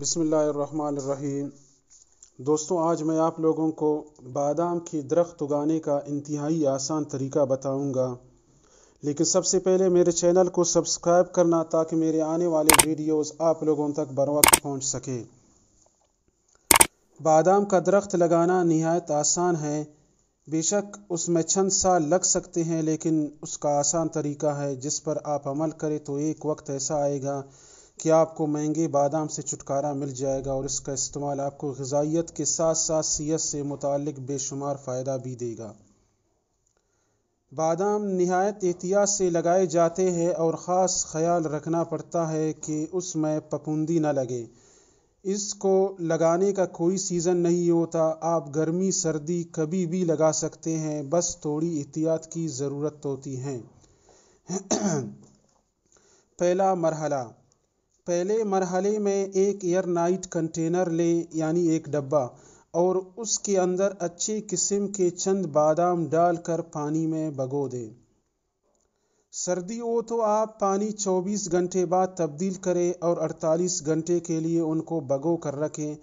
बिसमीम दोस्तों आज मैं आप लोगों को बादाम की दरख्त उगाने का इंतहाई आसान तरीका बताऊंगा लेकिन सबसे पहले मेरे चैनल को सब्सक्राइब करना ताकि मेरे आने वाले वीडियोस आप लोगों तक बर वक्त पहुँच सके बादाम का दरख्त लगाना नहायत आसान है बेशक उसमें चंद साल लग सकते हैं लेकिन उसका आसान तरीका है जिस पर आप अमल करें तो एक वक्त ऐसा आएगा कि आपको महंगे बादाम से छुटकारा मिल जाएगा और इसका इस्तेमाल आपको गजाइत के साथ साथ सीहत से मुतक बेशुमार फ़ायदा भी देगा बादाम नहायत एहतियात से लगाए जाते हैं और ख़ास ख्याल रखना पड़ता है कि उसमें पपूंदी ना लगे इसको लगाने का कोई सीज़न नहीं होता आप गर्मी सर्दी कभी भी लगा सकते हैं बस थोड़ी एहतियात की ज़रूरत होती है पहला मरहला पहले मरहले में एक एयर नाइट कंटेनर लें यानी एक डब्बा और उसके अंदर अच्छी किस्म के चंद बादाम डालकर पानी में भगो दें सर्दी हो तो आप पानी 24 घंटे बाद तब्दील करें और 48 घंटे के लिए उनको भगो कर रखें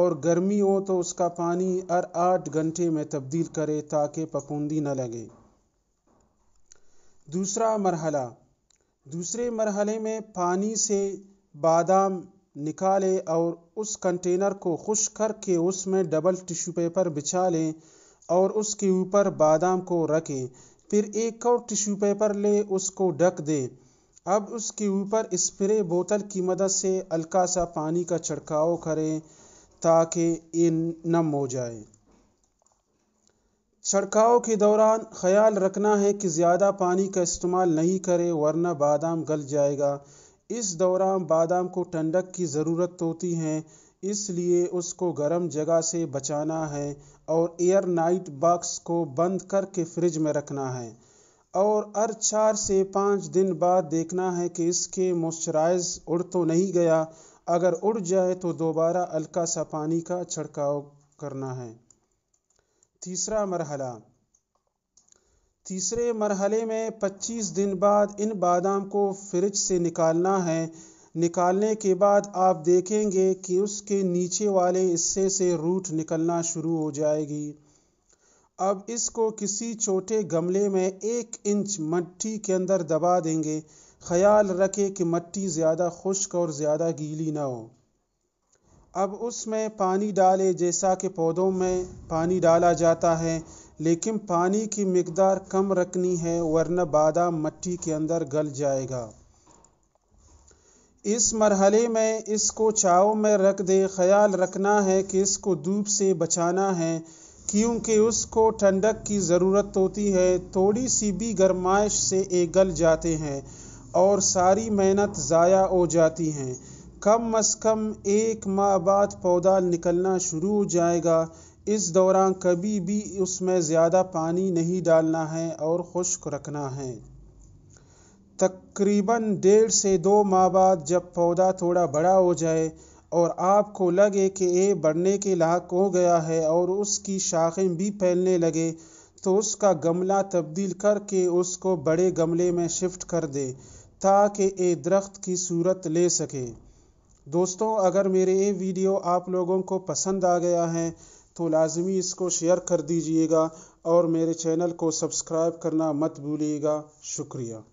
और गर्मी हो तो उसका पानी हर आठ घंटे में तब्दील करें ताकि पपूंदी न लगे दूसरा मरहला दूसरे मरहले में पानी से बादाम निकालें और उस कंटेनर को खुश करके उसमें डबल टिश्यू पेपर बिछा लें और उसके ऊपर बादाम को रखें फिर एक और टिश्यू पेपर ले उसको ढक दें अब उसके ऊपर स्प्रे बोतल की मदद से हल्का सा पानी का छिड़काव करें ताकि ये नम हो जाए छिड़काव के दौरान ख्याल रखना है कि ज़्यादा पानी का इस्तेमाल नहीं करें वरना बादाम गल जाएगा इस दौरान बादाम को ठंडक की ज़रूरत होती है इसलिए उसको गर्म जगह से बचाना है और एयर नाइट बॉक्स को बंद करके फ्रिज में रखना है और हर चार से पाँच दिन बाद देखना है कि इसके मॉइस्चराइज उड़ तो नहीं गया अगर उड़ जाए तो दोबारा हल्का सा पानी का छिड़काव करना है तीसरा मरहला तीसरे मरहले में 25 दिन बाद इन बादाम को फ्रिज से निकालना है निकालने के बाद आप देखेंगे कि उसके नीचे वाले हिस्से से रूट निकलना शुरू हो जाएगी अब इसको किसी छोटे गमले में एक इंच मट्टी के अंदर दबा देंगे ख्याल रखें कि मट्टी ज़्यादा खुश्क और ज़्यादा गीली ना हो अब उसमें पानी डालें जैसा कि पौधों में पानी डाला जाता है लेकिन पानी की मकदार कम रखनी है वरना बादाम मट्टी के अंदर गल जाएगा इस मरहले में इसको चाव में रख दे ख्याल रखना है कि इसको धूप से बचाना है क्योंकि उसको ठंडक की ज़रूरत होती है थोड़ी सी भी गर्माइश से ये गल जाते हैं और सारी मेहनत ज़ाया हो जाती है कम अज़ कम एक माह बाद पौधा निकलना शुरू हो जाएगा इस दौरान कभी भी उसमें ज़्यादा पानी नहीं डालना है और खुश्क रखना है तकरीबन डेढ़ से दो माह बाद जब पौधा थोड़ा बड़ा हो जाए और आपको लगे कि ये बढ़ने के लायक हो गया है और उसकी शाखें भी फैलने लगे तो उसका गमला तब्दील करके उसको बड़े गमले में शिफ्ट कर दे ताकि ये दरख्त की सूरत ले सके दोस्तों अगर मेरे ये वीडियो आप लोगों को पसंद आ गया है तो लाजमी इसको शेयर कर दीजिएगा और मेरे चैनल को सब्सक्राइब करना मत भूलिएगा शुक्रिया